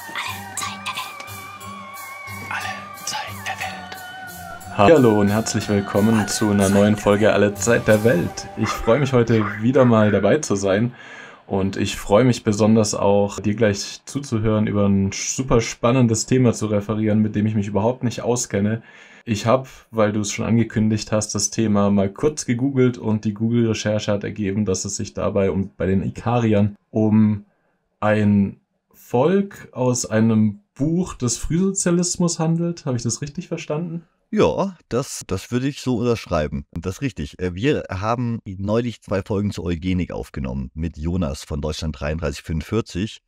Alle Zeit der Welt. Alle Zeit der Welt. Hallo und herzlich willkommen zu einer neuen Folge Alle Zeit der Welt. Ich freue mich heute wieder mal dabei zu sein. Und ich freue mich besonders auch, dir gleich zuzuhören, über ein super spannendes Thema zu referieren, mit dem ich mich überhaupt nicht auskenne. Ich habe, weil du es schon angekündigt hast, das Thema mal kurz gegoogelt und die Google-Recherche hat ergeben, dass es sich dabei um bei den Ikariern um ein Volk aus einem Buch des Frühsozialismus handelt. Habe ich das richtig verstanden? Ja, das, das würde ich so unterschreiben. Das ist richtig. Äh, wir haben neulich zwei Folgen zur Eugenik aufgenommen mit Jonas von Deutschland 3345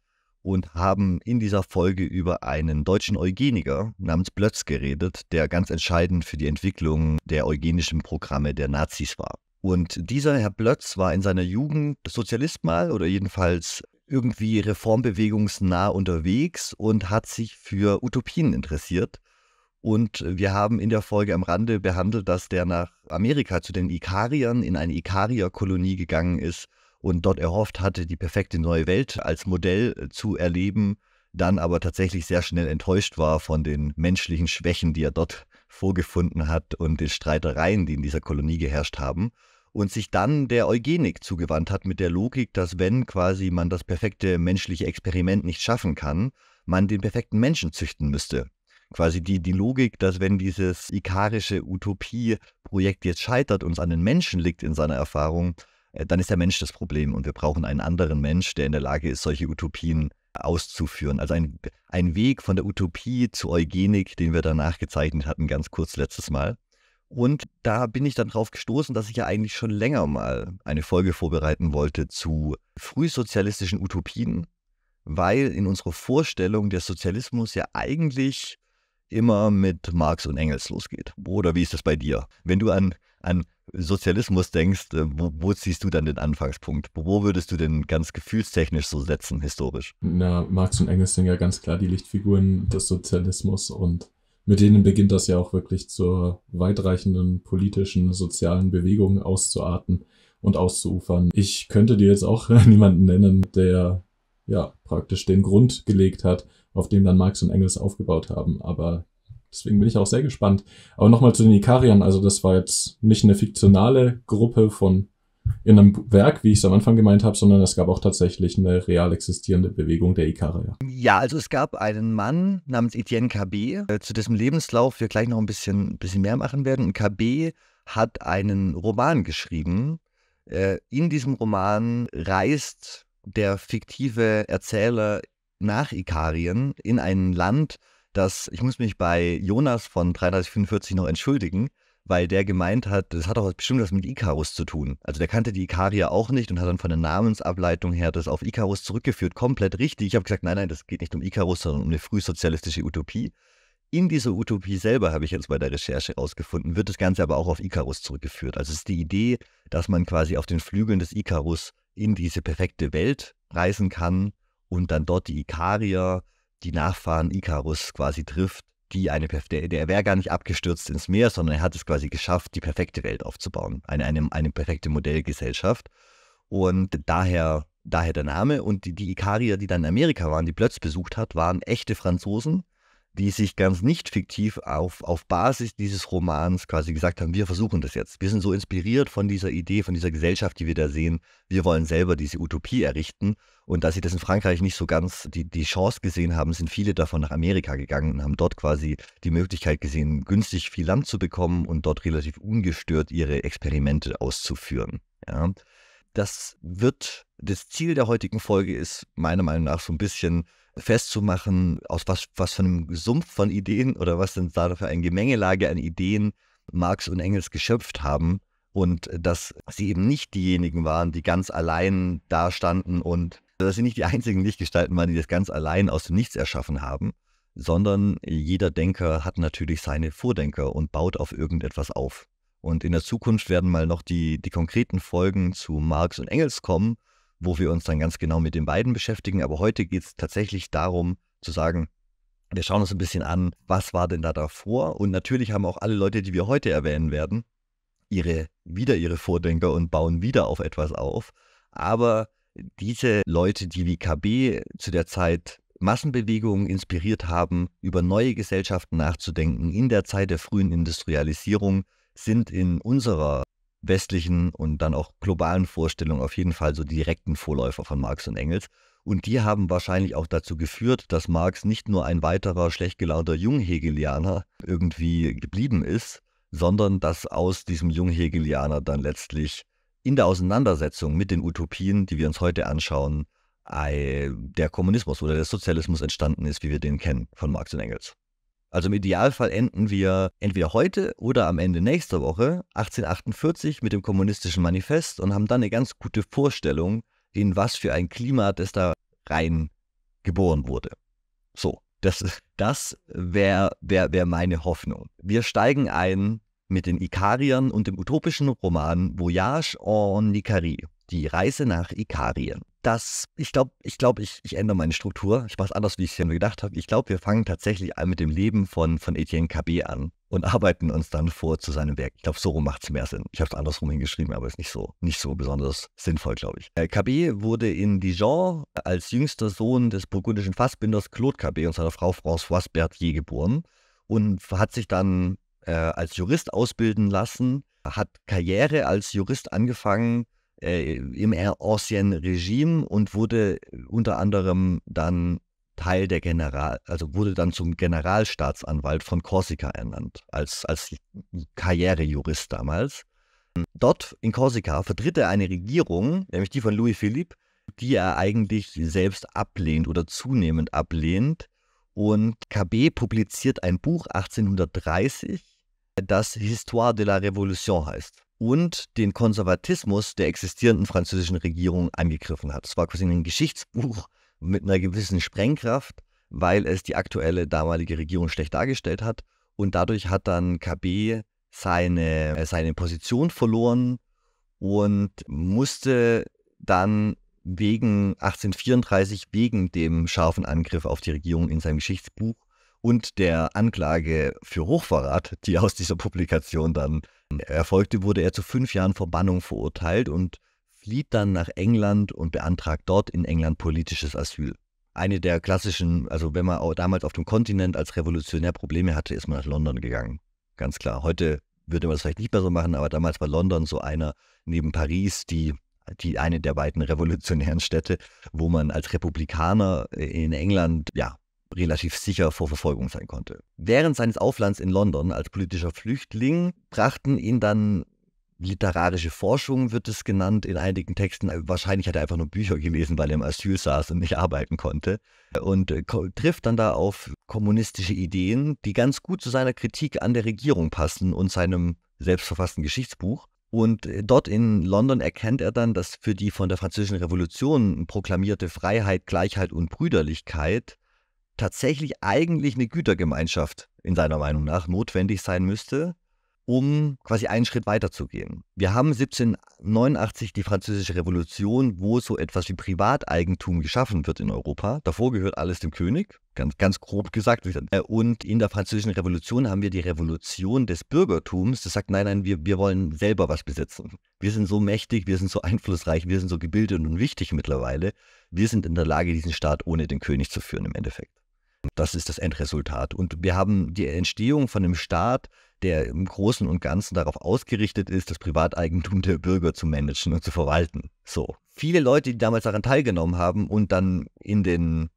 und haben in dieser Folge über einen deutschen Eugeniker namens Blötz geredet, der ganz entscheidend für die Entwicklung der eugenischen Programme der Nazis war. Und dieser Herr Blötz war in seiner Jugend Sozialist mal oder jedenfalls irgendwie reformbewegungsnah unterwegs und hat sich für Utopien interessiert. Und wir haben in der Folge am Rande behandelt, dass der nach Amerika zu den Ikariern in eine Ikarierkolonie gegangen ist und dort erhofft hatte, die perfekte neue Welt als Modell äh, zu erleben, dann aber tatsächlich sehr schnell enttäuscht war von den menschlichen Schwächen, die er dort vorgefunden hat und den Streitereien, die in dieser Kolonie geherrscht haben und sich dann der Eugenik zugewandt hat mit der Logik, dass wenn quasi man das perfekte menschliche Experiment nicht schaffen kann, man den perfekten Menschen züchten müsste. Quasi die, die Logik, dass wenn dieses ikarische Utopie-Projekt jetzt scheitert und es an den Menschen liegt in seiner Erfahrung, äh, dann ist der Mensch das Problem und wir brauchen einen anderen Mensch, der in der Lage ist, solche Utopien auszuführen. Also ein, ein Weg von der Utopie zur Eugenik, den wir danach gezeichnet hatten, ganz kurz letztes Mal. Und da bin ich dann drauf gestoßen, dass ich ja eigentlich schon länger mal eine Folge vorbereiten wollte zu frühsozialistischen Utopien, weil in unserer Vorstellung der Sozialismus ja eigentlich immer mit Marx und Engels losgeht. Oder wie ist das bei dir? Wenn du an, an Sozialismus denkst, äh, wo, wo, ziehst du dann den Anfangspunkt? Wo würdest du denn ganz gefühlstechnisch so setzen, historisch? Na, Marx und Engels sind ja ganz klar die Lichtfiguren des Sozialismus und mit denen beginnt das ja auch wirklich zur weitreichenden politischen, sozialen Bewegung auszuarten und auszuufern. Ich könnte dir jetzt auch niemanden nennen, der ja praktisch den Grund gelegt hat, auf dem dann Marx und Engels aufgebaut haben, aber deswegen bin ich auch sehr gespannt. Aber nochmal zu den Ikariern, also das war jetzt nicht eine fiktionale Gruppe von in einem Werk, wie ich es am Anfang gemeint habe, sondern es gab auch tatsächlich eine real existierende Bewegung der Ikarier. Ja, also es gab einen Mann namens Etienne Cabé, zu dessen Lebenslauf wir gleich noch ein bisschen, bisschen mehr machen werden. Und Cabé hat einen Roman geschrieben. Äh, in diesem Roman reist der fiktive Erzähler nach Ikarien in ein Land, das, ich muss mich bei Jonas von 3345 noch entschuldigen, weil der gemeint hat, das hat auch bestimmt was mit Icarus zu tun. Also der kannte die Ikarier auch nicht und hat dann von der Namensableitung her das auf Icarus zurückgeführt. Komplett richtig. Ich habe gesagt, nein, nein, das geht nicht um Icarus, sondern um eine frühsozialistische Utopie. In dieser Utopie selber, habe ich jetzt bei der Recherche herausgefunden, wird das Ganze aber auch auf Icarus zurückgeführt. Also es ist die Idee, dass man quasi auf den Flügeln des Icarus in diese perfekte Welt reisen kann und dann dort die Ikarier, die Nachfahren Icarus quasi trifft die eine der, der wäre gar nicht abgestürzt ins Meer, sondern er hat es quasi geschafft, die perfekte Welt aufzubauen, eine, eine, eine perfekte Modellgesellschaft. Und daher, daher der Name. Und die, die Ikarier, die dann in Amerika waren, die Plötz besucht hat, waren echte Franzosen, die sich ganz nicht fiktiv auf, auf Basis dieses Romans quasi gesagt haben, wir versuchen das jetzt. Wir sind so inspiriert von dieser Idee, von dieser Gesellschaft, die wir da sehen. Wir wollen selber diese Utopie errichten. Und da sie das in Frankreich nicht so ganz die, die Chance gesehen haben, sind viele davon nach Amerika gegangen und haben dort quasi die Möglichkeit gesehen, günstig viel Land zu bekommen und dort relativ ungestört ihre Experimente auszuführen. Ja. Das wird, das Ziel der heutigen Folge ist meiner Meinung nach so ein bisschen festzumachen, aus was, was für einem Sumpf von Ideen oder was denn da für eine Gemengelage an Ideen Marx und Engels geschöpft haben und dass sie eben nicht diejenigen waren, die ganz allein dastanden und dass sie nicht die einzigen Lichtgestalten waren, die das ganz allein aus dem Nichts erschaffen haben, sondern jeder Denker hat natürlich seine Vordenker und baut auf irgendetwas auf. Und in der Zukunft werden mal noch die, die konkreten Folgen zu Marx und Engels kommen, wo wir uns dann ganz genau mit den beiden beschäftigen. Aber heute geht es tatsächlich darum zu sagen, wir schauen uns ein bisschen an, was war denn da davor. Und natürlich haben auch alle Leute, die wir heute erwähnen werden, ihre, wieder ihre Vordenker und bauen wieder auf etwas auf. Aber diese Leute, die wie KB zu der Zeit Massenbewegungen inspiriert haben, über neue Gesellschaften nachzudenken in der Zeit der frühen Industrialisierung, sind in unserer westlichen und dann auch globalen Vorstellungen auf jeden Fall so direkten Vorläufer von Marx und Engels. Und die haben wahrscheinlich auch dazu geführt, dass Marx nicht nur ein weiterer schlecht gelaunter Junghegelianer irgendwie geblieben ist, sondern dass aus diesem Junghegelianer dann letztlich in der Auseinandersetzung mit den Utopien, die wir uns heute anschauen, der Kommunismus oder der Sozialismus entstanden ist, wie wir den kennen von Marx und Engels. Also im Idealfall enden wir entweder heute oder am Ende nächster Woche 1848 mit dem kommunistischen Manifest und haben dann eine ganz gute Vorstellung, in was für ein Klima das da rein geboren wurde. So, das, das wäre wär, wär meine Hoffnung. Wir steigen ein mit den Ikariern und dem utopischen Roman Voyage en Icarie, die Reise nach Ikarien dass ich glaube, ich glaube, ich, ich ändere meine Struktur. Ich mache es anders, wie ich es mir gedacht habe. Ich glaube, wir fangen tatsächlich mit dem Leben von, von Etienne Cabé an und arbeiten uns dann vor zu seinem Werk. Ich glaube, so rum macht es mehr Sinn. Ich habe es andersrum hingeschrieben, aber ist nicht so, nicht so besonders sinnvoll, glaube ich. Äh, Cabé wurde in Dijon als jüngster Sohn des burgundischen Fassbinders Claude Cabé und seiner Frau Françoise Berthier geboren und hat sich dann äh, als Jurist ausbilden lassen, hat Karriere als Jurist angefangen äh, im Ancien Regime und wurde äh, unter anderem dann Teil der General, also wurde dann zum Generalstaatsanwalt von Korsika ernannt, als, als Karrierejurist damals. Dort in Korsika vertritt er eine Regierung, nämlich die von Louis Philippe, die er eigentlich selbst ablehnt oder zunehmend ablehnt. Und KB publiziert ein Buch 1830, das Histoire de la Révolution heißt und den Konservatismus der existierenden französischen Regierung angegriffen hat. Es war quasi ein Geschichtsbuch mit einer gewissen Sprengkraft, weil es die aktuelle damalige Regierung schlecht dargestellt hat. Und dadurch hat dann KB seine, äh, seine Position verloren und musste dann wegen 1834, wegen dem scharfen Angriff auf die Regierung in seinem Geschichtsbuch und der Anklage für Hochverrat, die aus dieser Publikation dann erfolgte, wurde er zu fünf Jahren Verbannung verurteilt und flieht dann nach England und beantragt dort in England politisches Asyl. Eine der klassischen, also wenn man auch damals auf dem Kontinent als Revolutionär Probleme hatte, ist man nach London gegangen. Ganz klar. Heute würde man das vielleicht nicht mehr so machen, aber damals war London so einer neben Paris, die die eine der beiden revolutionären Städte, wo man als Republikaner in England ja relativ sicher vor Verfolgung sein konnte. Während seines Auflands in London als politischer Flüchtling brachten ihn dann literarische Forschung, wird es genannt in einigen Texten. Wahrscheinlich hat er einfach nur Bücher gelesen, weil er im Asyl saß und nicht arbeiten konnte. Und äh, trifft dann da auf kommunistische Ideen, die ganz gut zu seiner Kritik an der Regierung passen und seinem selbstverfassten Geschichtsbuch. Und äh, dort in London erkennt er dann, dass für die von der Französischen Revolution proklamierte Freiheit, Gleichheit und Brüderlichkeit tatsächlich eigentlich eine Gütergemeinschaft in seiner Meinung nach notwendig sein müsste, um quasi einen Schritt weiterzugehen. Wir haben 1789 die Französische Revolution, wo so etwas wie Privateigentum geschaffen wird in Europa. Davor gehört alles dem König, ganz, ganz grob gesagt. Und in der Französischen Revolution haben wir die Revolution des Bürgertums, das sagt, nein, nein, wir, wir wollen selber was besitzen. Wir sind so mächtig, wir sind so einflussreich, wir sind so gebildet und wichtig mittlerweile. Wir sind in der Lage, diesen Staat ohne den König zu führen im Endeffekt. Das ist das Endresultat. Und wir haben die Entstehung von einem Staat, der im Großen und Ganzen darauf ausgerichtet ist, das Privateigentum der Bürger zu managen und zu verwalten. So. Viele Leute, die damals daran teilgenommen haben und dann in den,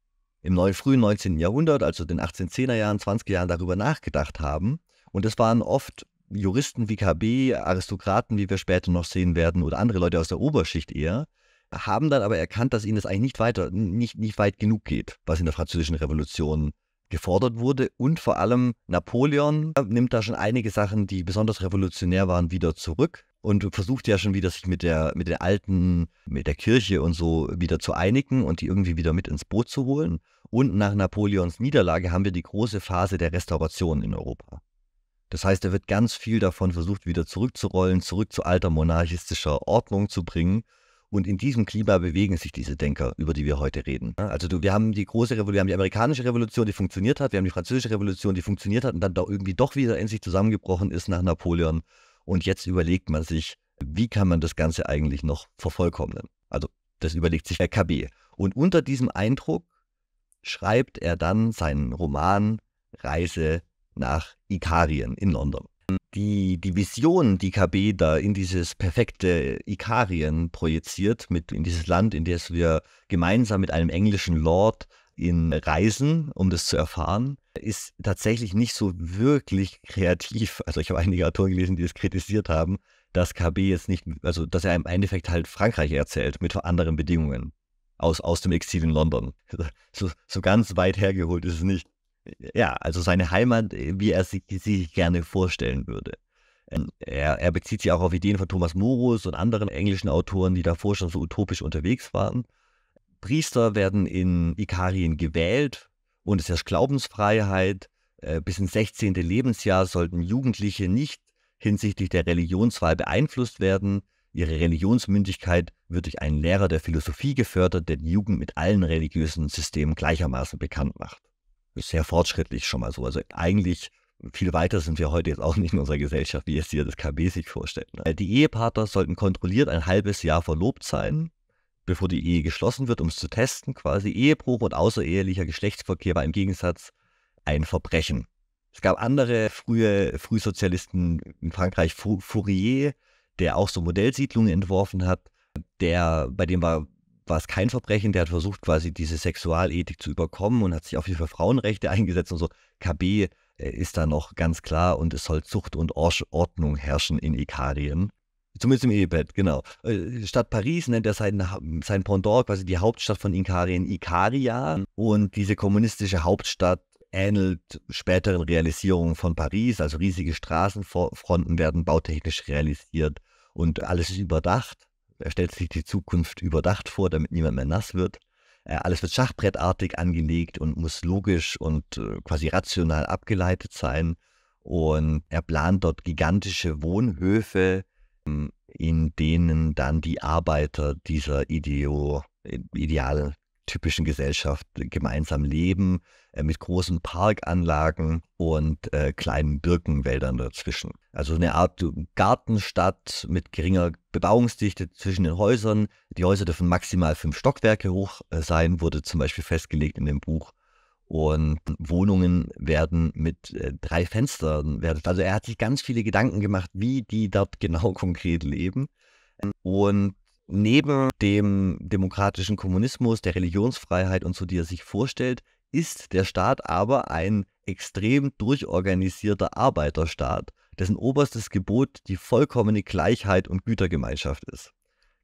im neuen, frühen 19. Jahrhundert, also den 1810er Jahren, 20er Jahren darüber nachgedacht haben, und es waren oft Juristen wie KB, Aristokraten, wie wir später noch sehen werden, oder andere Leute aus der Oberschicht eher, haben dann aber erkannt, dass ihnen das eigentlich nicht weiter, nicht, nicht weit genug geht, was in der französischen Revolution gefordert wurde. Und vor allem Napoleon äh, nimmt da schon einige Sachen, die besonders revolutionär waren, wieder zurück und versucht ja schon wieder sich mit der, mit den alten, mit der Kirche und so wieder zu einigen und die irgendwie wieder mit ins Boot zu holen. Und nach Napoleons Niederlage haben wir die große Phase der Restauration in Europa. Das heißt, da wird ganz viel davon versucht, wieder zurückzurollen, zurück zu alter monarchistischer Ordnung zu bringen und in diesem Klima bewegen sich diese Denker, über die wir heute reden. Also du, wir haben die große Revolution, wir haben die amerikanische Revolution, die funktioniert hat, wir haben die französische Revolution, die funktioniert hat und dann da irgendwie doch wieder in sich zusammengebrochen ist nach Napoleon. Und jetzt überlegt man sich, wie kann man das Ganze eigentlich noch vervollkommnen? Also das überlegt sich RKB. Und unter diesem Eindruck schreibt er dann seinen Roman Reise nach Ikarien in London die, die Vision, die KB da in dieses perfekte Ikarien projiziert, mit in dieses Land, in das wir gemeinsam mit einem englischen Lord in Reisen, um das zu erfahren, ist tatsächlich nicht so wirklich kreativ. Also ich habe einige Autoren gelesen, die es kritisiert haben, dass KB jetzt nicht, also dass er im Endeffekt halt Frankreich erzählt mit anderen Bedingungen aus, aus dem Exil in London. So, so ganz weit hergeholt ist es nicht ja, also seine Heimat, äh, wie er sie, sich gerne vorstellen würde. Ähm, er, er, bezieht sich auch auf Ideen von Thomas Morus und anderen englischen Autoren, die davor schon so utopisch unterwegs waren. Priester werden in Ikarien gewählt und es herrscht Glaubensfreiheit. Äh, bis ins 16. Lebensjahr sollten Jugendliche nicht hinsichtlich der Religionswahl beeinflusst werden. Ihre Religionsmündigkeit wird durch einen Lehrer der Philosophie gefördert, der die Jugend mit allen religiösen Systemen gleichermaßen bekannt macht sehr fortschrittlich schon mal so. Also eigentlich viel weiter sind wir heute jetzt auch nicht in unserer Gesellschaft, wie es hier das KB sich vorstellt. Ne? Die Ehepartner sollten kontrolliert ein halbes Jahr verlobt sein, bevor die Ehe geschlossen wird, um es zu testen. Quasi Ehebruch und außerehelicher Geschlechtsverkehr war im Gegensatz ein Verbrechen. Es gab andere frühe Frühsozialisten in Frankreich, Fourier, der auch so Modellsiedlungen entworfen hat, der bei dem war war es kein Verbrechen, der hat versucht, quasi diese Sexualethik zu überkommen und hat sich auch viel für Frauenrechte eingesetzt und so. KB äh, ist da noch ganz klar und es soll Zucht und Ordnung herrschen in Ikarien. Zumindest im Ehebett, genau. Äh, Stadt Paris nennt er sein, sein Pendant, quasi die Hauptstadt von Ikarien, Ikaria. Mhm. Und diese kommunistische Hauptstadt ähnelt späteren Realisierungen von Paris. Also riesige Straßenfronten werden bautechnisch realisiert und alles ist überdacht. Er stellt sich die Zukunft überdacht vor, damit niemand mehr nass wird. Äh, alles wird schachbrettartig angelegt und muss logisch und äh, quasi rational abgeleitet sein. Und er plant dort gigantische Wohnhöfe, ähm, in denen dann die Arbeiter dieser Ideo, Ideal, typischen Gesellschaft gemeinsam leben, äh, mit großen Parkanlagen und äh, kleinen Birkenwäldern dazwischen. Also eine Art Gartenstadt mit geringer Bebauungsdichte zwischen den Häusern. Die Häuser dürfen maximal fünf Stockwerke hoch äh, sein, wurde zum Beispiel festgelegt in dem Buch. Und Wohnungen werden mit drei Fenstern wertet. Also er hat sich ganz viele Gedanken gemacht, wie die dort genau konkret leben. Und neben dem demokratischen Kommunismus, der Religionsfreiheit und so, die er sich vorstellt, ist der Staat aber ein extrem durchorganisierter Arbeiterstaat, dessen oberstes Gebot die vollkommene Gleichheit und Gütergemeinschaft ist.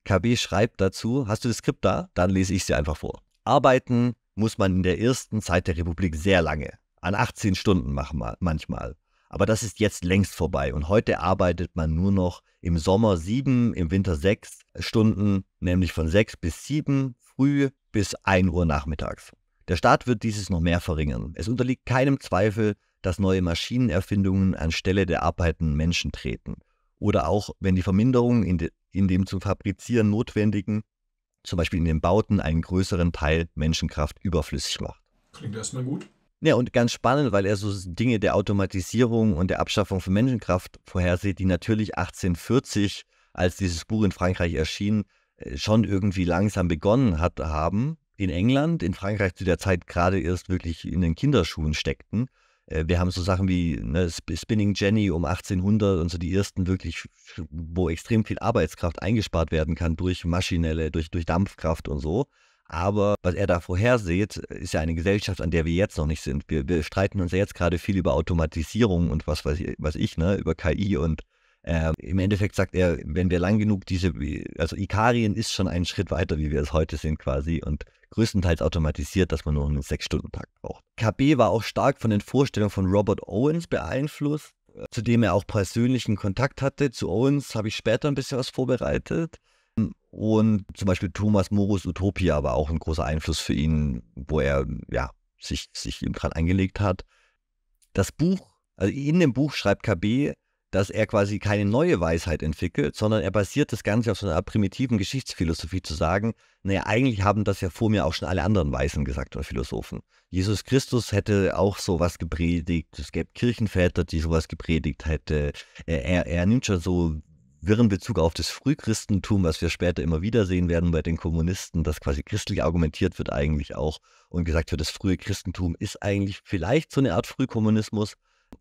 KB schreibt dazu, hast du das Skript da? Dann lese ich sie einfach vor. Arbeiten muss man in der ersten Zeit der Republik sehr lange, an 18 Stunden manchmal. Aber das ist jetzt längst vorbei und heute arbeitet man nur noch im Sommer sieben, im Winter sechs Stunden, nämlich von sechs bis sieben früh bis ein Uhr nachmittags. Der Staat wird dieses noch mehr verringern. Es unterliegt keinem Zweifel, dass neue Maschinenerfindungen anstelle der arbeitenden Menschen treten. Oder auch, wenn die Verminderung in, de, in dem zu fabrizieren notwendigen, zum Beispiel in den Bauten, einen größeren Teil Menschenkraft überflüssig macht. Klingt erstmal gut. Ja, und ganz spannend, weil er so Dinge der Automatisierung und der Abschaffung von Menschenkraft vorhersieht, die natürlich 1840, als dieses Buch in Frankreich erschien, äh, schon irgendwie langsam begonnen hat, haben. In England, in Frankreich zu der Zeit gerade erst wirklich in den Kinderschuhen steckten. Äh, wir haben so Sachen wie ne, Spinning Jenny um 1800 und so die ersten wirklich, wo extrem viel Arbeitskraft eingespart werden kann durch maschinelle, durch, durch Dampfkraft und so. Aber was er da vorherseht, ist ja eine Gesellschaft, an der wir jetzt noch nicht sind. Wir, wir streiten uns ja jetzt gerade viel über Automatisierung und was weiß ich, was ich ne, über KI und äh, Im Endeffekt sagt er, wenn wir lang genug diese, also Ikarien ist schon einen Schritt weiter, wie wir es heute sind quasi und größtenteils automatisiert, dass man nur einen sechs stunden tag braucht. KB war auch stark von den Vorstellungen von Robert Owens beeinflusst, äh, zu dem er auch persönlichen Kontakt hatte. Zu Owens habe ich später ein bisschen was vorbereitet. Und zum Beispiel Thomas Morus Utopia war auch ein großer Einfluss für ihn, wo er ja, sich, sich eben dran angelegt hat. Das Buch, also in dem Buch schreibt KB, dass er quasi keine neue Weisheit entwickelt, sondern er basiert das Ganze auf so einer primitiven Geschichtsphilosophie zu sagen, naja, eigentlich haben das ja vor mir auch schon alle anderen Weisen gesagt oder Philosophen. Jesus Christus hätte auch sowas gepredigt, es gäbe Kirchenväter, die sowas gepredigt hätte. Er, er, er nimmt schon so wirren Bezug auf das Frühchristentum, was wir später immer wieder sehen werden bei den Kommunisten, dass quasi christlich argumentiert wird eigentlich auch und gesagt wird, das frühe Christentum ist eigentlich vielleicht so eine Art Frühkommunismus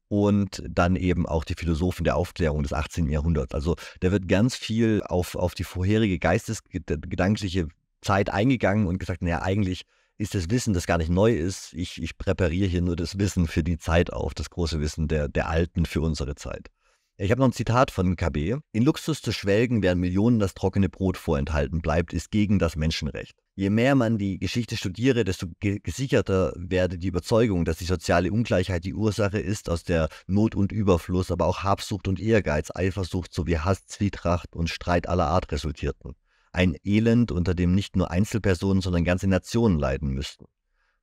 und dann eben auch die Philosophen der Aufklärung des 18. Jahrhunderts. Also da wird ganz viel auf, auf die vorherige geistesgedankliche Zeit eingegangen und gesagt, naja, eigentlich ist das Wissen, das gar nicht neu ist. Ich, ich präpariere hier nur das Wissen für die Zeit auf, das große Wissen der, der Alten für unsere Zeit. Ich habe noch ein Zitat von KB. In Luxus zu schwelgen, während Millionen das trockene Brot vorenthalten bleibt, ist gegen das Menschenrecht. Je mehr man die Geschichte studiere, desto gesicherter werde die Überzeugung, dass die soziale Ungleichheit die Ursache ist, aus der Not und Überfluss, aber auch Habsucht und Ehrgeiz, Eifersucht sowie Hass, Zwietracht und Streit aller Art resultierten. Ein Elend, unter dem nicht nur Einzelpersonen, sondern ganze Nationen leiden müssten.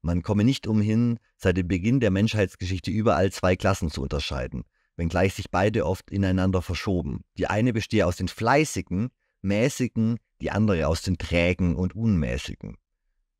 Man komme nicht umhin, seit dem Beginn der Menschheitsgeschichte überall zwei Klassen zu unterscheiden wenngleich sich beide oft ineinander verschoben. Die eine bestehe aus den fleißigen, mäßigen, die andere aus den trägen und unmäßigen.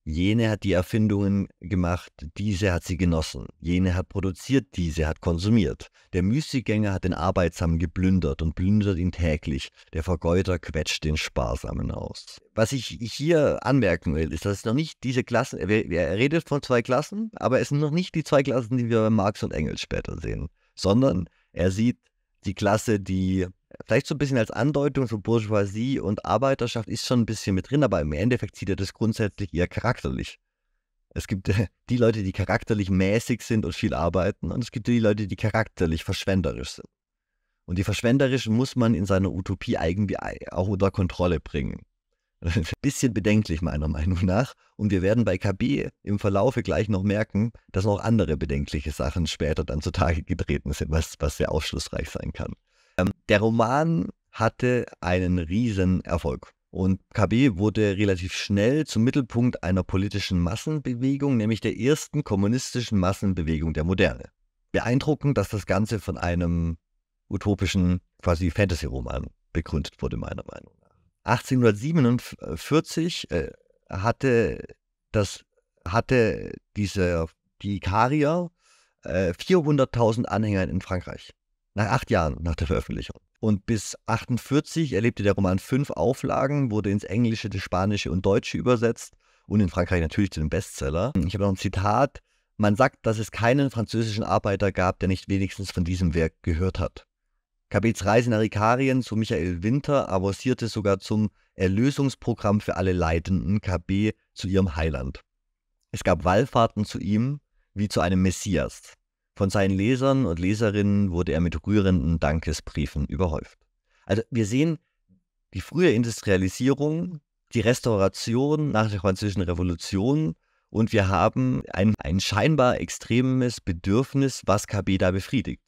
Jene hat die Erfindungen gemacht, diese hat sie genossen. Jene hat produziert, diese hat konsumiert. Der Müßiggänger hat den Arbeitsamen geplündert und plündert ihn täglich. Der Vergeuter quetscht den Sparsamen aus. Was ich hier anmerken will, ist, dass es noch nicht diese Klassen, er redet von zwei Klassen, aber es sind noch nicht die zwei Klassen, die wir bei Marx und Engels später sehen, sondern er sieht die Klasse, die vielleicht so ein bisschen als Andeutung, so Bourgeoisie und Arbeiterschaft ist schon ein bisschen mit drin, aber im Endeffekt sieht er das grundsätzlich eher charakterlich. Es gibt die Leute, die charakterlich mäßig sind und viel arbeiten, und es gibt die Leute, die charakterlich verschwenderisch sind. Und die verschwenderischen muss man in seiner Utopie irgendwie auch unter Kontrolle bringen. Ein bisschen bedenklich meiner Meinung nach. Und wir werden bei KB im Verlaufe gleich noch merken, dass auch andere bedenkliche Sachen später dann zutage getreten sind, was, was sehr aufschlussreich sein kann. Ähm, der Roman hatte einen riesen Erfolg. Und KB wurde relativ schnell zum Mittelpunkt einer politischen Massenbewegung, nämlich der ersten kommunistischen Massenbewegung der Moderne. Beeindruckend, dass das Ganze von einem utopischen, quasi Fantasy-Roman begründet wurde, meiner Meinung 1847 äh, hatte das hatte diese die Karier äh, 400.000 Anhänger in Frankreich nach acht Jahren nach der Veröffentlichung. Und bis 1948 erlebte der Roman fünf Auflagen, wurde ins Englische, das Spanische und Deutsche übersetzt und in Frankreich natürlich zu einem Bestseller. Ich habe noch ein Zitat. Man sagt, dass es keinen französischen Arbeiter gab, der nicht wenigstens von diesem Werk gehört hat. KBs Reise nach Ikarien zu Michael Winter avancierte sogar zum Erlösungsprogramm für alle Leidenden KB zu ihrem Heiland. Es gab Wallfahrten zu ihm wie zu einem Messias. Von seinen Lesern und Leserinnen wurde er mit rührenden Dankesbriefen überhäuft. Also wir sehen die frühe Industrialisierung, die Restauration nach der Französischen Revolution und wir haben ein, ein scheinbar extremes Bedürfnis, was KB da befriedigt.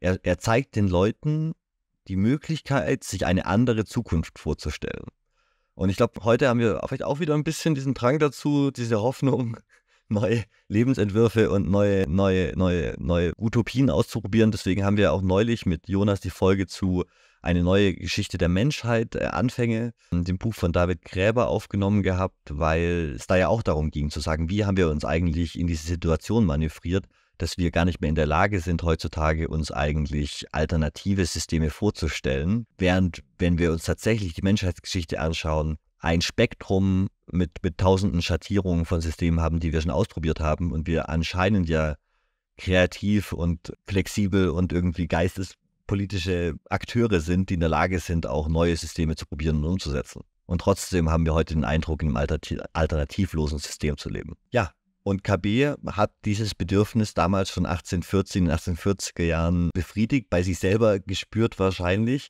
Er, er zeigt den Leuten die Möglichkeit, sich eine andere Zukunft vorzustellen. Und ich glaube, heute haben wir vielleicht auch wieder ein bisschen diesen Drang dazu, diese Hoffnung, neue Lebensentwürfe und neue, neue, neue, neue Utopien auszuprobieren. Deswegen haben wir auch neulich mit Jonas die Folge zu Eine neue Geschichte der Menschheit, äh, Anfänge, ähm, dem Buch von David Gräber aufgenommen gehabt, weil es da ja auch darum ging zu sagen, wie haben wir uns eigentlich in diese Situation manövriert dass wir gar nicht mehr in der Lage sind, heutzutage uns eigentlich alternative Systeme vorzustellen. Während, wenn wir uns tatsächlich die Menschheitsgeschichte anschauen, ein Spektrum mit, mit tausenden Schattierungen von Systemen haben, die wir schon ausprobiert haben und wir anscheinend ja kreativ und flexibel und irgendwie geistespolitische Akteure sind, die in der Lage sind, auch neue Systeme zu probieren und umzusetzen. Und trotzdem haben wir heute den Eindruck, in einem alternativlosen System zu leben. Ja, und KB hat dieses Bedürfnis damals schon 1814, in 1840er Jahren befriedigt, bei sich selber gespürt wahrscheinlich.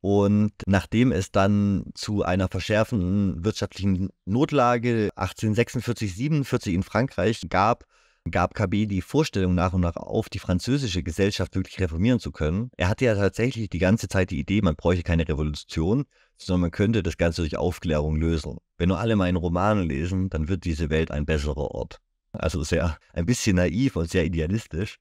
Und nachdem es dann zu einer verschärfenden wirtschaftlichen Notlage 1846, 1847 in Frankreich gab, gab KB die Vorstellung nach und nach auf, die französische Gesellschaft wirklich reformieren zu können. Er hatte ja tatsächlich die ganze Zeit die Idee, man bräuchte keine Revolution, sondern man könnte das Ganze durch Aufklärung lösen. Wenn nur alle meinen Roman lesen, dann wird diese Welt ein besserer Ort also sehr ein bisschen naiv und sehr idealistisch.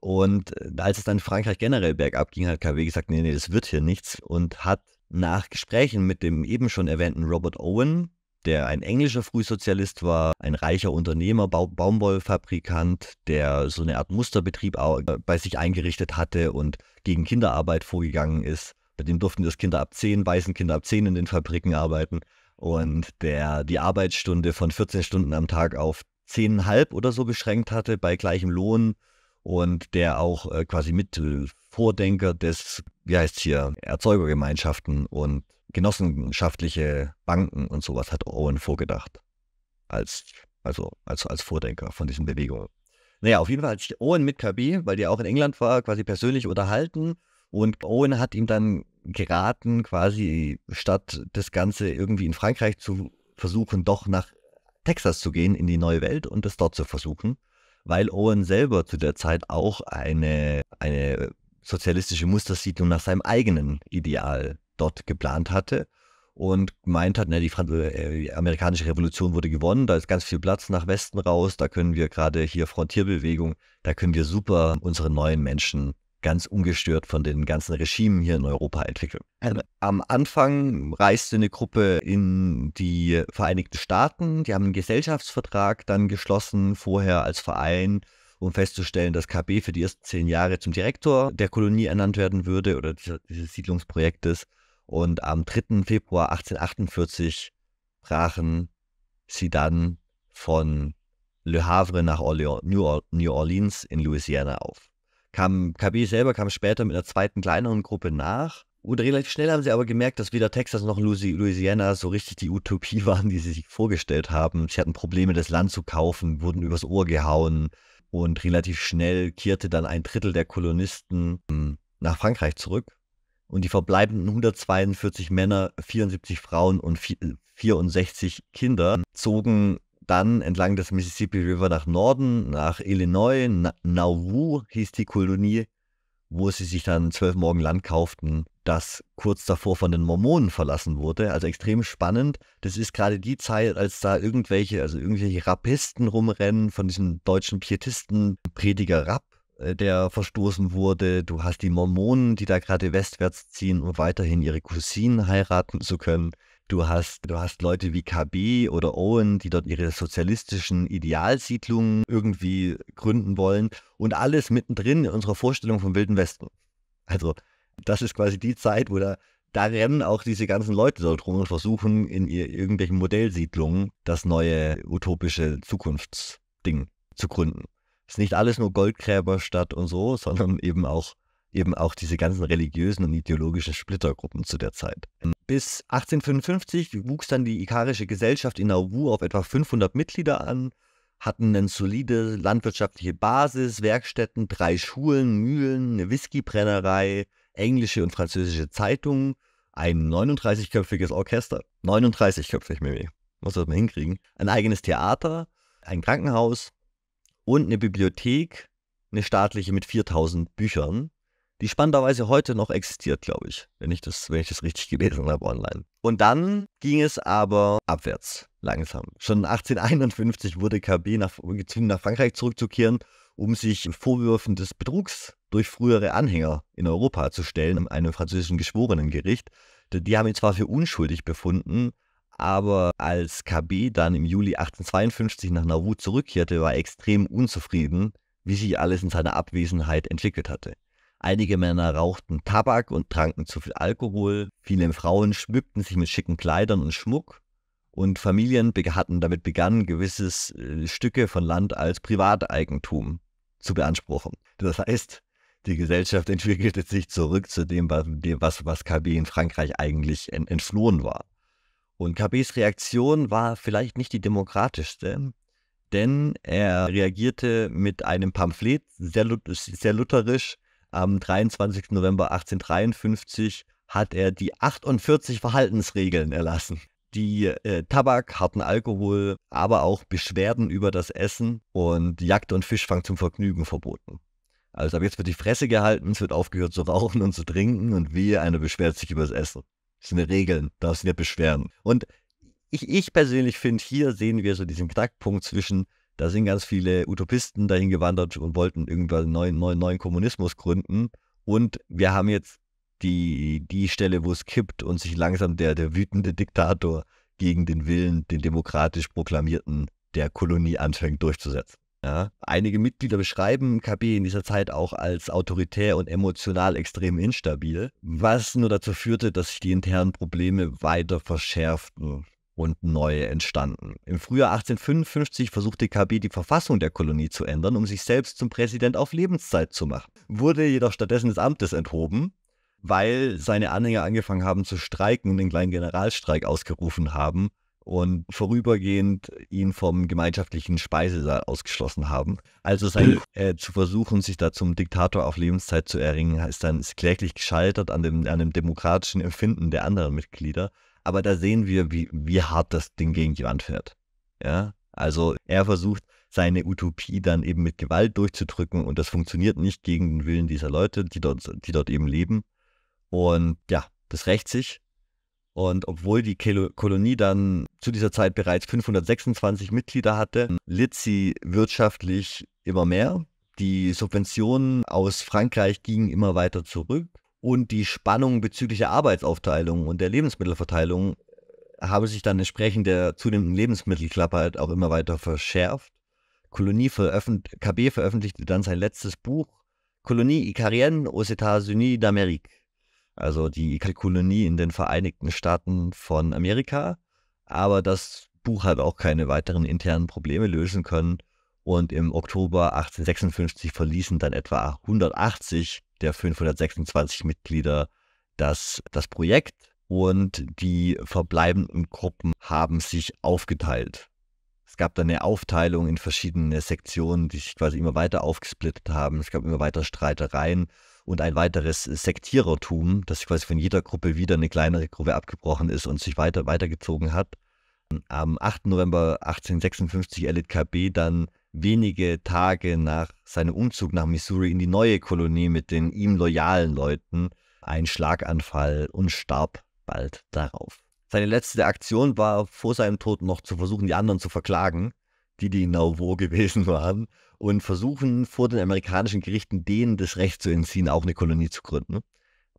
Und äh, als es dann in Frankreich generell bergab ging, hat KW gesagt, nee, nee, das wird hier nichts und hat nach Gesprächen mit dem eben schon erwähnten Robert Owen, der ein englischer Frühsozialist war, ein reicher Unternehmer, ba Baumwollfabrikant, der so eine Art Musterbetrieb äh, bei sich eingerichtet hatte und gegen Kinderarbeit vorgegangen ist. Bei dem durften das Kinder ab 10, weißen Kinder ab 10 in den Fabriken arbeiten und der die Arbeitsstunde von 14 Stunden am Tag auf 10,5 oder so beschränkt hatte bei gleichem Lohn und der auch äh, quasi mit Vordenker des, wie heißt es hier, Erzeugergemeinschaften und genossenschaftliche Banken und sowas hat Owen vorgedacht. Als, also als, als Vordenker von diesen Bewegungen. Naja, auf jeden Fall hat sich Owen mit KB, weil die auch in England war, quasi persönlich unterhalten und Owen hat ihm dann geraten, quasi statt das Ganze irgendwie in Frankreich zu versuchen, doch nach Texas zu gehen, in die neue Welt und das dort zu versuchen, weil Owen selber zu der Zeit auch eine, eine sozialistische Mustersiedlung nach seinem eigenen Ideal dort geplant hatte und gemeint hat, ne, die, die, äh, amerikanische Revolution wurde gewonnen, da ist ganz viel Platz nach Westen raus, da können wir gerade hier Frontierbewegung, da können wir super unsere neuen Menschen ganz ungestört von den ganzen Regimen hier in Europa entwickeln. Also, am Anfang reiste eine Gruppe in die Vereinigten Staaten, die haben einen Gesellschaftsvertrag dann geschlossen, vorher als Verein, um festzustellen, dass KB für die ersten zehn Jahre zum Direktor der Kolonie ernannt werden würde oder dieses Siedlungsprojektes. Und am 3. Februar 1848 brachen sie dann von Le Havre nach Orleans, New Orleans in Louisiana auf kam KB selber kam später mit einer zweiten kleineren Gruppe nach. Und relativ schnell haben sie aber gemerkt, dass weder Texas noch Louisiana so richtig die Utopie waren, die sie sich vorgestellt haben. Sie hatten Probleme, das Land zu kaufen, wurden übers Ohr gehauen und relativ schnell kehrte dann ein Drittel der Kolonisten hm, nach Frankreich zurück. Und die verbleibenden 142 Männer, 74 Frauen und 64 äh, Kinder zogen dann entlang des Mississippi River nach Norden, nach Illinois, Na Nauvoo hieß die Kolonie, wo sie sich dann zwölf Morgen Land kauften, das kurz davor von den Mormonen verlassen wurde. Also extrem spannend. Das ist gerade die Zeit, als da irgendwelche, also irgendwelche Rappisten rumrennen von diesem deutschen Pietisten, Prediger Rapp, äh, der verstoßen wurde. Du hast die Mormonen, die da gerade westwärts ziehen, um weiterhin ihre Cousinen heiraten zu können. Du hast, du hast Leute wie KB oder Owen, die dort ihre sozialistischen Idealsiedlungen irgendwie gründen wollen und alles mittendrin in unserer Vorstellung vom Wilden Westen. Also, das ist quasi die Zeit, wo da, da rennen auch diese ganzen Leute dort rum und versuchen, in ihr, irgendwelchen Modellsiedlungen das neue utopische Zukunftsding zu gründen. Es ist nicht alles nur Goldgräberstadt und so, sondern eben auch, eben auch diese ganzen religiösen und ideologischen Splittergruppen zu der Zeit. Bis 1855 wuchs dann die Ikarische Gesellschaft in Nauru auf etwa 500 Mitglieder an, hatten eine solide landwirtschaftliche Basis, Werkstätten, drei Schulen, Mühlen, eine Whiskybrennerei, englische und französische Zeitungen, ein 39-köpfiges Orchester. 39-köpfig, Mimi. Muss das mal hinkriegen. Ein eigenes Theater, ein Krankenhaus und eine Bibliothek, eine staatliche mit 4000 Büchern die spannenderweise heute noch existiert, glaube ich, wenn ich, das, wenn ich das richtig gelesen habe online. Und dann ging es aber abwärts, langsam. Schon 1851 wurde KB nach, gezwungen, nach Frankreich zurückzukehren, um sich Vorwürfen des Betrugs durch frühere Anhänger in Europa zu stellen, einem französischen Geschworenengericht. Die haben ihn zwar für unschuldig befunden, aber als KB dann im Juli 1852 nach Nauru zurückkehrte, war er extrem unzufrieden, wie sich alles in seiner Abwesenheit entwickelt hatte. Einige Männer rauchten Tabak und tranken zu viel Alkohol, viele Frauen schmückten sich mit schicken Kleidern und Schmuck und Familien hatten damit begonnen, gewisse äh, Stücke von Land als Privateigentum zu beanspruchen. Das heißt, die Gesellschaft entwickelte sich zurück zu dem, was, was KB in Frankreich eigentlich ent entflohen war. Und KBs Reaktion war vielleicht nicht die demokratischste, denn er reagierte mit einem Pamphlet, sehr, sehr lutherisch, am 23. November 1853 hat er die 48 Verhaltensregeln erlassen, die äh, Tabak, harten Alkohol, aber auch Beschwerden über das Essen und Jagd und Fischfang zum Vergnügen verboten. Also ab jetzt wird die Fresse gehalten, es wird aufgehört zu rauchen und zu trinken und wehe, einer beschwert sich über das Essen. Das sind Regeln, darfst du nicht beschweren. Und ich, ich persönlich finde, hier sehen wir so diesen Knackpunkt zwischen da sind ganz viele Utopisten dahin gewandert und wollten irgendwann neuen, neuen, neuen Kommunismus gründen. Und wir haben jetzt die, die Stelle, wo es kippt und sich langsam der, der wütende Diktator gegen den Willen, den demokratisch proklamierten, der Kolonie anfängt durchzusetzen. Ja. Einige Mitglieder beschreiben KB in dieser Zeit auch als autoritär und emotional extrem instabil, was nur dazu führte, dass sich die internen Probleme weiter verschärften und neu entstanden. Im Frühjahr 1855 versuchte KB die Verfassung der Kolonie zu ändern, um sich selbst zum Präsident auf Lebenszeit zu machen, wurde jedoch stattdessen des Amtes enthoben, weil seine Anhänger angefangen haben zu streiken und den kleinen Generalstreik ausgerufen haben und vorübergehend ihn vom gemeinschaftlichen Speisesaal ausgeschlossen haben. Also sein, äh, äh zu versuchen, sich da zum Diktator auf Lebenszeit zu erringen, ist dann kläglich gescheitert an dem, an dem demokratischen Empfinden der anderen Mitglieder aber da sehen wir, wie, wie hart das Ding gegen die Wand fährt. Ja, also er versucht, seine Utopie dann eben mit Gewalt durchzudrücken und das funktioniert nicht gegen den Willen dieser Leute, die dort, die dort eben leben. Und ja, das rächt sich. Und obwohl die Kolonie dann zu dieser Zeit bereits 526 Mitglieder hatte, litt sie wirtschaftlich immer mehr. Die Subventionen aus Frankreich gingen immer weiter zurück und die Spannungen bezüglich der Arbeitsaufteilung und der Lebensmittelverteilung äh, haben sich dann entsprechend der zunehmenden Lebensmittelklappheit halt auch immer weiter verschärft. Kolonie veröffent KB veröffentlichte dann sein letztes Buch Kolonie Ikarienne aux États-Unis d'Amérique, also die Kolonie in den Vereinigten Staaten von Amerika. Aber das Buch hat auch keine weiteren internen Probleme lösen können und im Oktober 1856 verließen dann etwa 180 der 526 Mitglieder das, das Projekt und die verbleibenden Gruppen haben sich aufgeteilt. Es gab dann eine Aufteilung in verschiedene Sektionen, die sich quasi immer weiter aufgesplittet haben. Es gab immer weiter Streitereien und ein weiteres Sektierertum, dass quasi von jeder Gruppe wieder eine kleinere Gruppe abgebrochen ist und sich weiter weitergezogen hat. Am 8. November 1856 erlitt KB dann wenige Tage nach seinem Umzug nach Missouri in die neue Kolonie mit den ihm loyalen Leuten einen Schlaganfall und starb bald darauf. Seine letzte Aktion war vor seinem Tod noch zu versuchen, die anderen zu verklagen, die die Nouveau gewesen waren, und versuchen vor den amerikanischen Gerichten denen das Recht zu entziehen, auch eine Kolonie zu gründen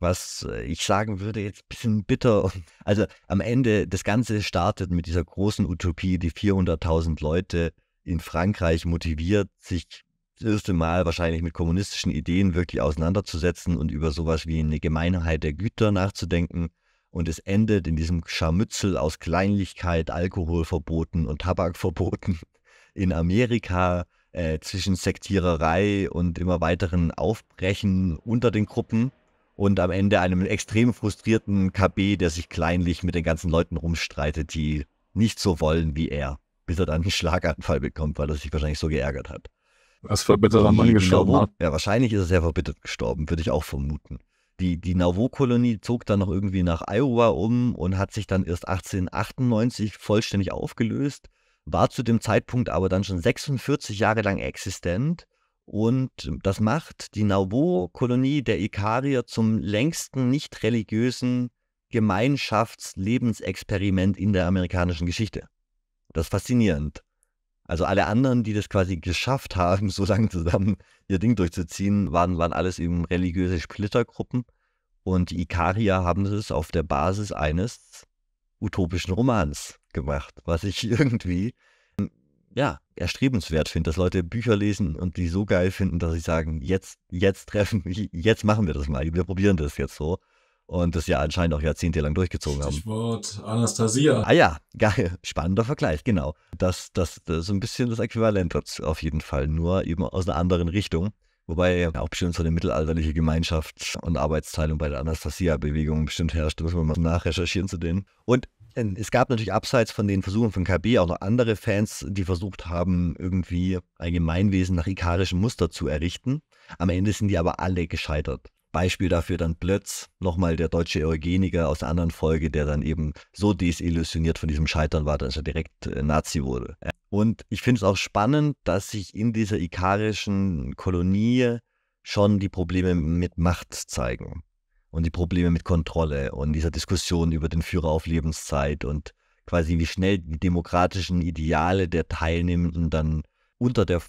was äh, ich sagen würde, jetzt ein bisschen bitter. Also am Ende, das Ganze startet mit dieser großen Utopie, die 400.000 Leute in Frankreich motiviert, sich das erste Mal wahrscheinlich mit kommunistischen Ideen wirklich auseinanderzusetzen und über sowas wie eine Gemeinheit der Güter nachzudenken. Und es endet in diesem Scharmützel aus Kleinlichkeit, Alkoholverboten und Tabakverboten in Amerika äh, zwischen Sektiererei und immer weiteren Aufbrechen unter den Gruppen und am Ende einem extrem frustrierten KB, der sich kleinlich mit den ganzen Leuten rumstreitet, die nicht so wollen wie er bis er dann einen Schlaganfall bekommt, weil er sich wahrscheinlich so geärgert hat. verbittert am Mann gestorben. Nauvoo, ja, wahrscheinlich ist er sehr verbittert gestorben, würde ich auch vermuten. Die, die Nauvoo-Kolonie zog dann noch irgendwie nach Iowa um und hat sich dann erst 1898 vollständig aufgelöst, war zu dem Zeitpunkt aber dann schon 46 Jahre lang existent und das macht die Nauvoo-Kolonie der Ikarier zum längsten nicht religiösen Gemeinschaftslebensexperiment in der amerikanischen Geschichte. Das ist faszinierend. Also alle anderen, die das quasi geschafft haben, so lange zusammen ihr Ding durchzuziehen, waren, waren alles eben religiöse Splittergruppen. Und die Ikaria haben es auf der Basis eines utopischen Romans gemacht, was ich irgendwie hm, ja, erstrebenswert finde, dass Leute Bücher lesen und die so geil finden, dass sie sagen, jetzt, jetzt treffen, jetzt machen wir das mal, wir probieren das jetzt so und das ja anscheinend auch jahrzehntelang durchgezogen haben. Stichwort Anastasia. Ah ja, geil. Spannender Vergleich, genau. Das, das, das ist so ein bisschen das Äquivalent dazu, auf jeden Fall, nur eben aus einer anderen Richtung. Wobei ja, auch bestimmt so eine mittelalterliche Gemeinschaft und Arbeitsteilung bei der Anastasia-Bewegung bestimmt herrscht. Da müssen wir mal nachrecherchieren zu denen. Und ähm, es gab natürlich abseits von den Versuchen von KB auch noch andere Fans, die versucht haben, irgendwie ein Gemeinwesen nach ikarischem Muster zu errichten. Am Ende sind die aber alle gescheitert. Beispiel dafür dann Plötz, nochmal der deutsche Eugeniker aus einer anderen Folge, der dann eben so desillusioniert von diesem Scheitern war, dass er direkt äh, Nazi wurde. Und ich finde es auch spannend, dass sich in dieser ikarischen Kolonie schon die Probleme mit Macht zeigen und die Probleme mit Kontrolle und dieser Diskussion über den Führer auf Lebenszeit und quasi wie schnell die demokratischen Ideale der Teilnehmenden dann unter der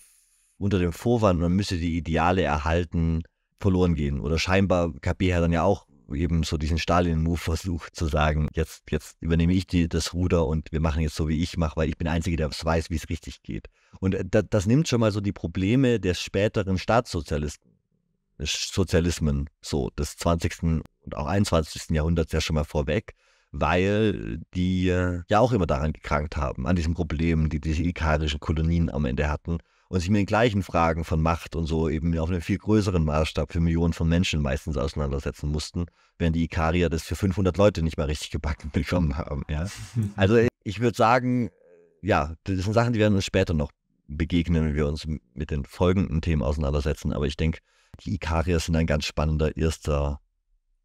unter dem Vorwand, man müsse die Ideale erhalten, verloren gehen. Oder scheinbar KB hat dann ja auch eben so diesen Stalin-Move versucht zu sagen, jetzt, jetzt übernehme ich die, das Ruder und wir machen jetzt so, wie ich mache, weil ich bin der Einzige, der weiß, wie es richtig geht. Und äh, das, das nimmt schon mal so die Probleme der späteren Staatssozialismen so des 20. und auch 21. Jahrhunderts ja schon mal vorweg, weil die ja auch immer daran gekrankt haben, an diesen Problemen, die diese ikarischen Kolonien am Ende hatten und sich mit den gleichen Fragen von Macht und so eben auf einem viel größeren Maßstab für Millionen von Menschen meistens auseinandersetzen mussten, während die Ikarier das für 500 Leute nicht mal richtig gebacken bekommen haben. Ja? Also ich würde sagen, ja, das sind Sachen, die werden uns später noch begegnen, wenn wir uns mit den folgenden Themen auseinandersetzen. Aber ich denke, die Ikarier sind ein ganz spannender erster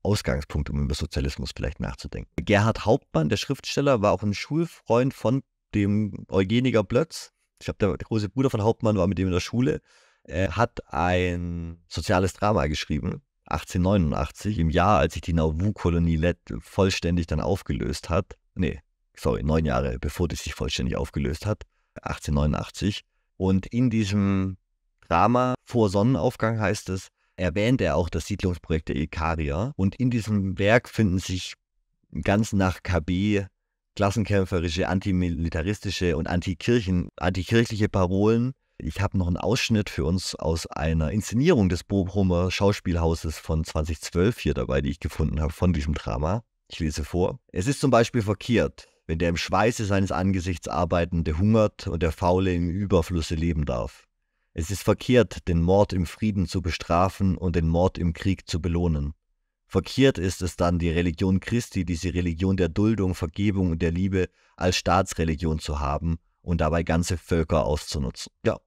Ausgangspunkt, um über Sozialismus vielleicht nachzudenken. Gerhard Hauptmann, der Schriftsteller, war auch ein Schulfreund von dem Eugeniker Blötz, ich glaube, der, der, große Bruder von Hauptmann war mit ihm in der Schule, äh, hat ein soziales Drama geschrieben, 1889, im Jahr, als sich die Nauvoo-Kolonie vollständig dann aufgelöst hat. Nee, sorry, neun Jahre bevor die sich vollständig aufgelöst hat, 1889. Und in diesem Drama vor Sonnenaufgang heißt es, erwähnt er auch das Siedlungsprojekt der Ikaria. Und in diesem Werk finden sich ganz nach KB klassenkämpferische, antimilitaristische und antikirchen, antikirchliche Parolen. Ich habe noch einen Ausschnitt für uns aus einer Inszenierung des Bochumer Schauspielhauses von 2012 hier dabei, die ich gefunden habe von diesem Drama. Ich lese vor. Es ist zum Beispiel verkehrt, wenn der im Schweiße seines Angesichts arbeitende hungert und der Faule im Überflusse leben darf. Es ist verkehrt, den Mord im Frieden zu bestrafen und den Mord im Krieg zu belohnen. Verkehrt ist es dann, die Religion Christi, diese Religion der Duldung, Vergebung und der Liebe, als Staatsreligion zu haben und dabei ganze Völker auszunutzen. Ja.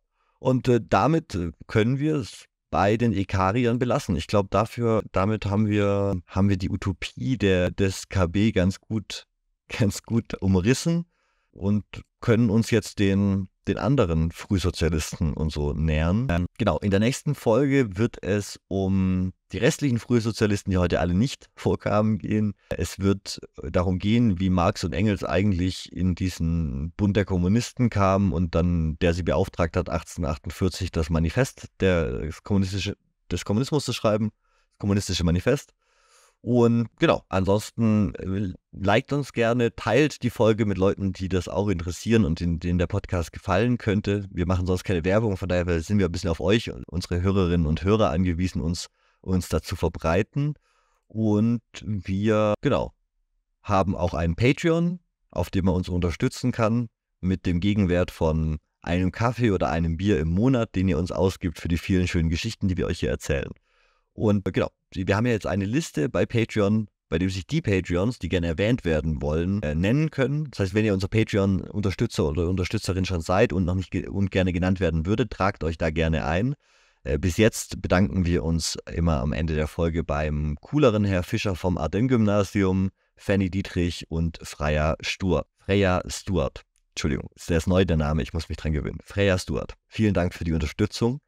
Und äh, damit äh, können wir es bei den Ikariern belassen. Ich glaube, dafür, damit haben wir, haben wir die Utopie der, des KB ganz gut, ganz gut umrissen und können uns jetzt den, den anderen Frühsozialisten und so nähern. Ähm, genau, in der nächsten Folge wird es um die restlichen Frühsozialisten, die heute alle nicht vorkamen, gehen. Es wird äh, darum gehen, wie Marx und Engels eigentlich in diesen Bund der Kommunisten kamen und dann der sie beauftragt hat, 1848 das Manifest der, kommunistische, des Kommunismus zu schreiben, das kommunistische Manifest. Und genau, ansonsten äh, liked uns gerne, teilt die Folge mit Leuten, die das auch interessieren und denen, denen der Podcast gefallen könnte. Wir machen sonst keine Werbung, von daher sind wir ein bisschen auf euch, unsere Hörerinnen und Hörer angewiesen, uns uns dazu verbreiten. Und wir, genau, haben auch einen Patreon, auf dem man uns unterstützen kann, mit dem Gegenwert von einem Kaffee oder einem Bier im Monat, den ihr uns ausgibt für die vielen schönen Geschichten, die wir euch hier erzählen. Und äh, genau, wir haben ja jetzt eine Liste bei Patreon, bei dem sich die Patreons, die gerne erwähnt werden wollen, äh, nennen können. Das heißt, wenn ihr unser Patreon-Unterstützer oder Unterstützerin schon seid und noch nicht ge und gerne genannt werden würdet, tragt euch da gerne ein. Äh, bis jetzt bedanken wir uns immer am Ende der Folge beim cooleren Herr Fischer vom Ardenn-Gymnasium, Fanny Dietrich und Freya Stur. Freya Stuart. Entschuldigung, ist der ist neu der Name, ich muss mich dran gewöhnen. Freya Stuart. Vielen Dank für die Unterstützung.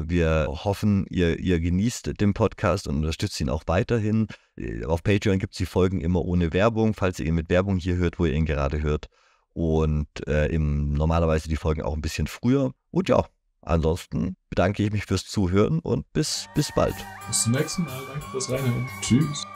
Wir hoffen, ihr, ihr genießt den Podcast und unterstützt ihn auch weiterhin. Äh, auf Patreon gibt es die Folgen immer ohne Werbung, falls ihr ihn mit Werbung hier hört, wo ihr ihn gerade hört. Und äh, im, normalerweise die Folgen auch ein bisschen früher. Und ja, Ansonsten bedanke ich mich fürs Zuhören und bis, bis bald. Bis zum nächsten Mal. Danke fürs Reinhören. Tschüss.